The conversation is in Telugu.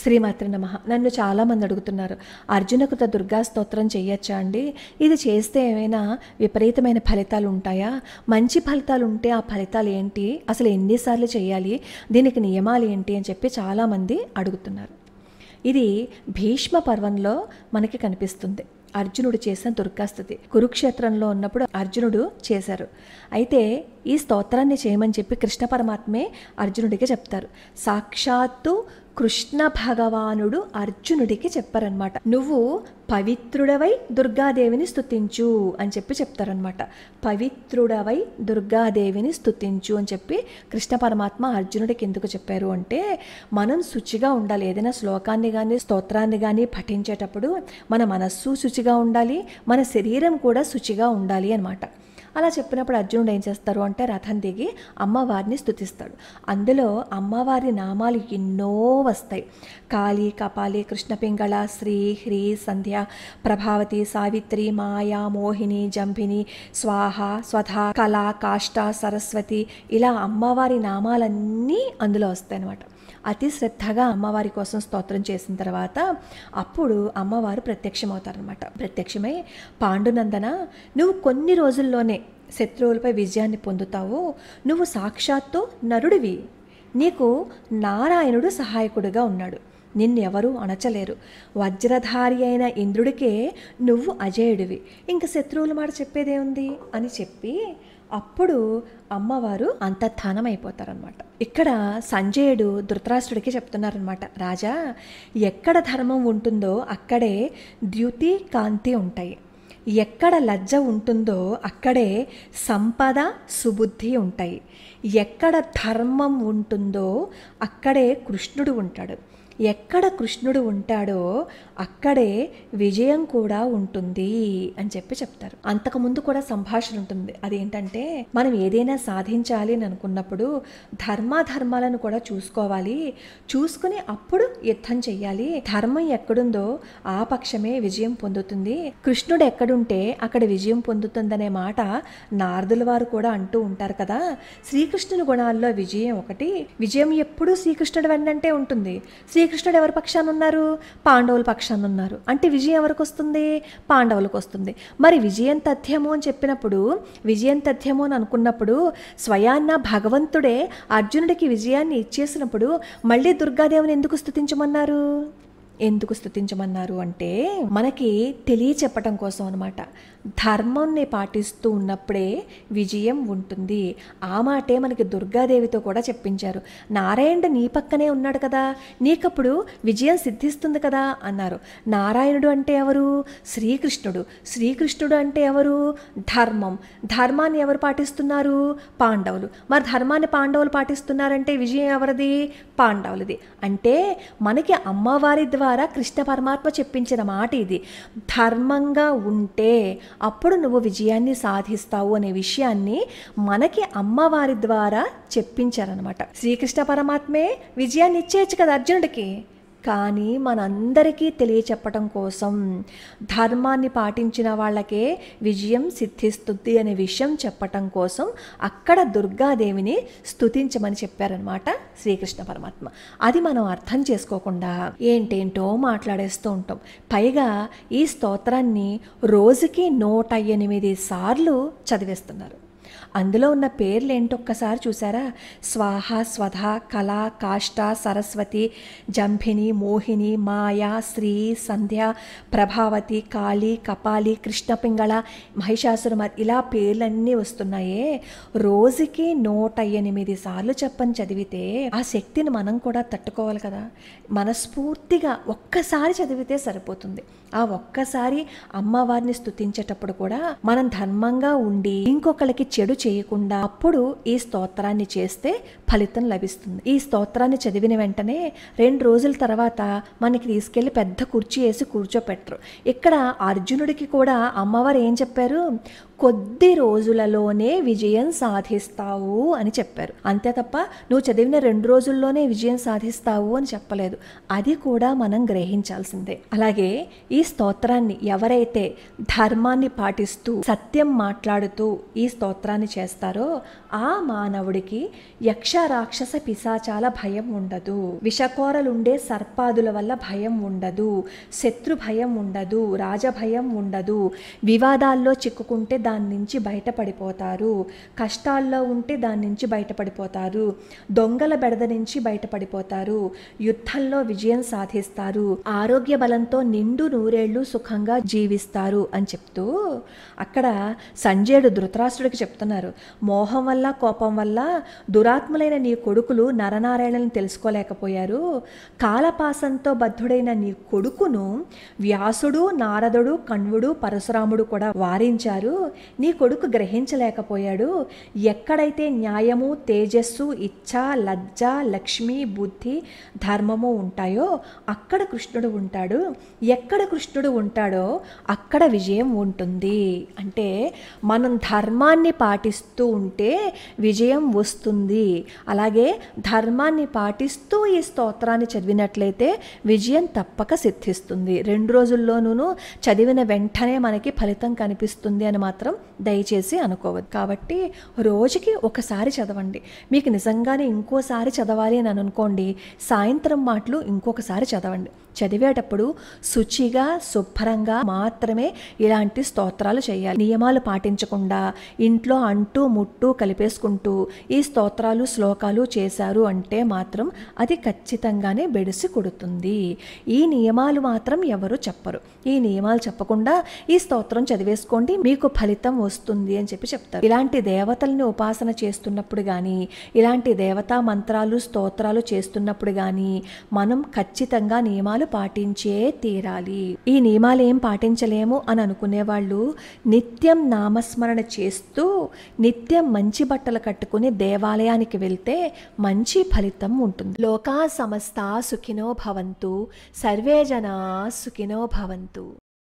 శ్రీమాత్రి నమ నన్ను చాలామంది అడుగుతున్నారు అర్జునకృత దుర్గా స్తోత్రం చేయొచ్చా అండి ఇది చేస్తే ఏమైనా విపరీతమైన ఫలితాలు ఉంటాయా మంచి ఫలితాలు ఉంటే ఆ ఫలితాలు ఏంటి అసలు ఎన్నిసార్లు చేయాలి దీనికి నియమాలు ఏంటి అని చెప్పి చాలామంది అడుగుతున్నారు ఇది భీష్మ పర్వంలో మనకి కనిపిస్తుంది అర్జునుడు చేసిన దుర్గాస్తుతి కురుక్షేత్రంలో ఉన్నప్పుడు అర్జునుడు చేశారు అయితే ఈ స్తోత్రాన్ని చేయమని చెప్పి కృష్ణ పరమాత్మే అర్జునుడికి చెప్తారు సాక్షాత్తు కృష్ణ భగవానుడు అర్జునుడికి చెప్పారనమాట నువ్వు పవిత్రుడవై దుర్గాదేవిని స్థుతించు అని చెప్పి చెప్తారనమాట పవిత్రుడవై దుర్గాదేవిని స్థుతించు అని చెప్పి కృష్ణ పరమాత్మ అర్జునుడికి ఎందుకు చెప్పారు అంటే మనం శుచిగా ఉండాలి ఏదైనా శ్లోకాన్ని కానీ స్తోత్రాన్ని కానీ పఠించేటప్పుడు మన మనస్సు శుచిగా ఉండాలి మన శరీరం కూడా శుచిగా ఉండాలి అనమాట అలా చెప్పినప్పుడు అర్జునుడు ఏం చేస్తారు అంటే రథం దిగి అమ్మవారిని స్థుతిస్తాడు అందులో అమ్మవారి నామాలు ఎన్నో వస్తాయి కాళి కపాలి కృష్ణపింగళ శ్రీ హ్రీ సంధ్య ప్రభావతి సావిత్రి మాయా మోహిని జంభిని స్వాహ స్వధ కళ కాష్ట సరస్వతి ఇలా అమ్మవారి నామాలన్నీ అందులో వస్తాయి అన్నమాట అతి శ్రద్ధగా అమ్మవారి కోసం స్తోత్రం చేసిన తర్వాత అప్పుడు అమ్మవారు ప్రత్యక్షమవుతారనమాట ప్రత్యక్షమై పాండునందన నువ్వు కొన్ని రోజుల్లోనే శత్రువులపై విజయాన్ని పొందుతావు నువ్వు సాక్షాత్తు నరుడివి నీకు నారాయణుడు సహాయకుడిగా ఉన్నాడు నిన్నెవరూ అణచలేరు వజ్రధారి అయిన ఇంద్రుడికే నువ్వు అజేయుడివి ఇంక శత్రువుల మాట చెప్పేదే ఉంది అని చెప్పి అప్పుడు అమ్మవారు అంతర్ధానమైపోతారనమాట ఇక్కడ సంజయుడు ధృతరాష్ట్రుడికి చెప్తున్నారనమాట రాజా ఎక్కడ ధర్మం ఉంటుందో అక్కడే ద్యుతి కాంతి ఉంటాయి ఎక్కడ లజ్జ ఉంటుందో అక్కడే సంపద సుబుద్ధి ఉంటాయి ఎక్కడ ధర్మం ఉంటుందో అక్కడే కృష్ణుడు ఉంటాడు ఎక్కడ కృష్ణుడు ఉంటాడో అక్కడే విజయం కూడా ఉంటుంది అని చెప్పి చెప్తారు అంతకుముందు కూడా సంభాషణ ఉంటుంది అదేంటంటే మనం ఏదైనా సాధించాలి అని అనుకున్నప్పుడు ధర్మాధర్మాలను కూడా చూసుకోవాలి చూసుకుని అప్పుడు యుద్ధం చెయ్యాలి ధర్మం ఎక్కడుందో ఆ పక్షమే విజయం పొందుతుంది కృష్ణుడు ఎక్కడుంటే అక్కడ విజయం పొందుతుందనే మాట నారదుల వారు కూడా అంటూ ఉంటారు కదా శ్రీ శ్రీకృష్ణుని గుణాల్లో విజయం ఒకటి విజయం ఎప్పుడూ శ్రీకృష్ణుడు వెన్నంటే ఉంటుంది శ్రీకృష్ణుడు ఎవరి పక్షాన ఉన్నారు పాండవుల పక్షాన ఉన్నారు అంటే విజయం ఎవరికి వస్తుంది పాండవులకు వస్తుంది మరి విజయం తథ్యము అని చెప్పినప్పుడు విజయం తథ్యము అని అనుకున్నప్పుడు స్వయాన్న భగవంతుడే అర్జునుడికి విజయాన్ని ఇచ్చేసినప్పుడు మళ్ళీ దుర్గాదేవిని ఎందుకు స్థుతించమన్నారు ఎందుకు స్థుతించమన్నారు అంటే మనకి తెలియ చెప్పటం కోసం అనమాట ధర్మాన్ని పాటిస్తూ ఉన్నప్పుడే విజయం ఉంటుంది ఆ మాటే మనకి దుర్గాదేవితో కూడా చెప్పించారు నారాయణుడు నీ పక్కనే ఉన్నాడు కదా నీకప్పుడు విజయం సిద్ధిస్తుంది కదా అన్నారు నారాయణుడు అంటే ఎవరు శ్రీకృష్ణుడు శ్రీకృష్ణుడు అంటే ఎవరు ధర్మం ధర్మాన్ని ఎవరు పాటిస్తున్నారు పాండవులు మరి ధర్మాన్ని పాండవులు పాటిస్తున్నారంటే విజయం ఎవరిది పాండవులది అంటే మనకి అమ్మవారి ద్వారా ద్వారా కృష్ణ పరమాత్మ చెప్పించిన మాట ఇది ధర్మంగా ఉంటే అప్పుడు నువ్వు విజయాన్ని సాధిస్తావు అనే విషయాన్ని మనకి అమ్మవారి ద్వారా చెప్పించారనమాట శ్రీకృష్ణ పరమాత్మే విజయాన్ని ఇచ్చేయచ్చు కదా అర్జునుడికి కానీ మనందరికీ తెలియచెప్పటం కోసం ధర్మాన్ని పాటించిన వాళ్ళకే విజయం సిద్ధిస్తుంది అనే విషయం చెప్పటం కోసం అక్కడ దుర్గాదేవిని స్థుతించమని చెప్పారనమాట శ్రీకృష్ణ పరమాత్మ అది మనం అర్థం చేసుకోకుండా ఏంటేంటో మాట్లాడేస్తూ ఉంటాం పైగా ఈ స్తోత్రాన్ని రోజుకి నూట ఎనిమిది సార్లు చదివేస్తున్నారు అందులో ఉన్న పేర్లు ఒక్కసారి చూసారా స్వాహ స్వధ కళ కాష్ట సరస్వతి జంభిని మోహిని మాయా శ్రీ సంధ్య ప్రభావతి కాళీ కపాలి కృష్ణపింగళ మహిషాసురమర్ ఇలా పేర్లన్నీ వస్తున్నాయే రోజుకి నూట ఎనిమిది సార్లు చెప్పని చదివితే ఆ శక్తిని మనం కూడా తట్టుకోవాలి కదా మనస్ఫూర్తిగా ఒక్కసారి చదివితే సరిపోతుంది ఆ ఒక్కసారి అమ్మవారిని స్థుతించేటప్పుడు కూడా మనం ధర్మంగా ఉండి ఇంకొకరికి చెడు చేయకుండా అప్పుడు ఈ స్తోత్రాన్ని చేస్తే ఫలితం లభిస్తుంది ఈ స్తోత్రాన్ని చదివిన వెంటనే రెండు రోజుల తర్వాత మనకి తీసుకెళ్లి పెద్ద కుర్చీ వేసి కూర్చోపెట్టరు ఇక్కడ అర్జునుడికి కూడా అమ్మవారు ఏం చెప్పారు కొద్ది రోజులలోనే విజయం సాధిస్తావు అని చెప్పారు అంతే తప్ప నువ్వు చదివిన రెండు రోజుల్లోనే విజయం సాధిస్తావు అని చెప్పలేదు అది కూడా మనం గ్రహించాల్సిందే అలాగే ఈ స్తోత్రాన్ని ఎవరైతే ధర్మాన్ని పాటిస్తూ సత్యం మాట్లాడుతూ ఈ స్తోత్రాన్ని చేస్తారో ఆ మానవుడికి యక్ష రాక్షస పిశాచాల భయం ఉండదు విషకోరలుండే సర్పాదుల వల్ల భయం ఉండదు శత్రు భయం ఉండదు రాజభయం ఉండదు వివాదాల్లో చిక్కుకుంటే దాని నుంచి బయటపడిపోతారు కష్టాల్లో ఉంటే దాని నుంచి బయటపడిపోతారు దొంగల బెడద నుంచి బయటపడిపోతారు యుద్ధంలో విజయం సాధిస్తారు ఆరోగ్య బలంతో నిండు నూరేళ్లు సుఖంగా జీవిస్తారు అని చెప్తూ అక్కడ సంజయుడు ధృతరాష్ట్రుడికి చెప్తున్నారు మోహం వల్ల కోపం వల్ల దురాత్ములైన నీ కొడుకులు నరనారాయణలను తెలుసుకోలేకపోయారు కాలపాసంతో బద్ధుడైన నీ కొడుకును వ్యాసుడు నారదుడు కణ్వుడు పరశురాముడు కూడా వారించారు నీ కొడుకు గ్రహించలేకపోయాడు ఎక్కడైతే న్యాయము తేజస్సు ఇచ్ఛ లజ్జ లక్ష్మి బుద్ధి ధర్మము ఉంటాయో అక్కడ కృష్ణుడు ఉంటాడు ఎక్కడ కృష్ణుడు ఉంటాడో అక్కడ విజయం ఉంటుంది అంటే మనం ధర్మాన్ని పాటిస్తూ ఉంటే విజయం వస్తుంది అలాగే ధర్మాన్ని పాటిస్తూ ఈ స్తోత్రాన్ని చదివినట్లయితే విజయం తప్పక సిద్ధిస్తుంది రెండు రోజుల్లోనూ చదివిన వెంటనే మనకి ఫలితం కనిపిస్తుంది అని మాత్రం మాత్రం దయచేసి అనుకోవద్దు కాబట్టి రోజుకి ఒకసారి చదవండి మీకు నిజంగానే ఇంకోసారి చదవాలి అని అనుకోండి సాయంత్రం మాటలు ఇంకొకసారి చదవండి చదివేటప్పుడు శుచిగా శుభ్రంగా మాత్రమే ఇలాంటి స్తోత్రాలు చేయాలి నియమాలు పాటించకుండా ఇంట్లో అంటూ ముట్టు కలిపేసుకుంటూ ఈ స్తోత్రాలు శ్లోకాలు చేశారు అంటే మాత్రం అది ఖచ్చితంగానే బెడిసి కొడుతుంది ఈ నియమాలు మాత్రం ఎవరు చెప్పరు ఈ నియమాలు చెప్పకుండా ఈ స్తోత్రం చదివేసుకోండి మీకు ఫలితం ఫలితం వస్తుంది అని చెప్పి చెప్తారు ఇలాంటి దేవతల్ని ఉపాసన చేస్తున్నప్పుడు కానీ ఇలాంటి దేవతా మంత్రాలు స్తోత్రాలు చేస్తున్నప్పుడు కానీ మనం ఖచ్చితంగా నియమాలు పాటించే తీరాలి ఈ నియమాలు ఏం పాటించలేము అని అనుకునే వాళ్ళు నిత్యం నామస్మరణ చేస్తూ నిత్యం మంచి బట్టలు కట్టుకుని దేవాలయానికి వెళ్తే మంచి ఫలితం ఉంటుంది లోకా సమస్త సుఖినో భవంతు సర్వే జనా సుఖినో భవంతు